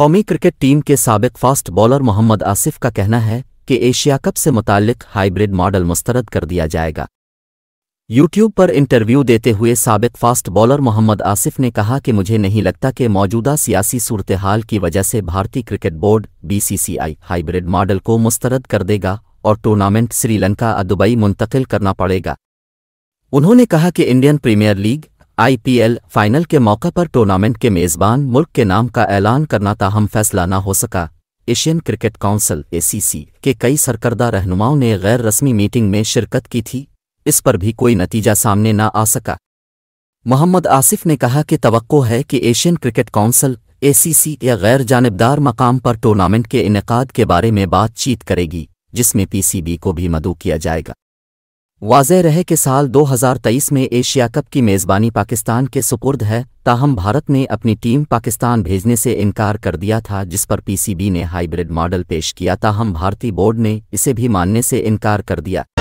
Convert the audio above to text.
कौमी cricket team के सबक फास्ट बॉलर मोहम्मद आसिफ का कहना है कि एशिया कप से मुतलिक हाइब्रिड मॉडल मुस्तरद कर दिया जाएगा यूट्यूब पर इंटरव्यू देते हुए सबक फास्ट बॉलर मोहम्मद आसिफ ने कहा कि मुझे नहीं लगता कि मौजूदा सियासी सूरतहाल की वजह से भारतीय cricket board BCCI hybrid model को मुस्तरद कर देगा और टूर्नामेंट श्रीलंका दुबई मुंतकिल करना पड़ेगा उन्होंने कहा कि Indian Premier League IPL final के मौके पर टूर्नामेंट के मेज़बान मुल्क के नाम का ऐलान करना ताहम फैसला न हो सका एशियन क्रिकेट काउंसिल एसीसी के कई सरकर्दा रहनुमाओं ने गैर रस्मी मीटिंग में शिरकत की थी इस पर भी कोई नतीजा सामने न आ सका मोहम्मद आसिफ ने कहा कि तो है कि एशियन क्रिकेट काउंसिल एसीसी या गैर जानबदार मकाम पर टूर्नामेंट के इनका के बारे में बातचीत करेगी जिसमें पीसीबी को भी मदू किया जाएगा वाजह रहे कि साल 2023 में एशिया कप की मेज़बानी पाकिस्तान के सुपुर्द है ताहम भारत ने अपनी टीम पाकिस्तान भेजने से इनकार कर दिया था जिस पर पीसीबी ने हाइब्रिड मॉडल पेश किया ताहम भारतीय बोर्ड ने इसे भी मानने से इनकार कर दिया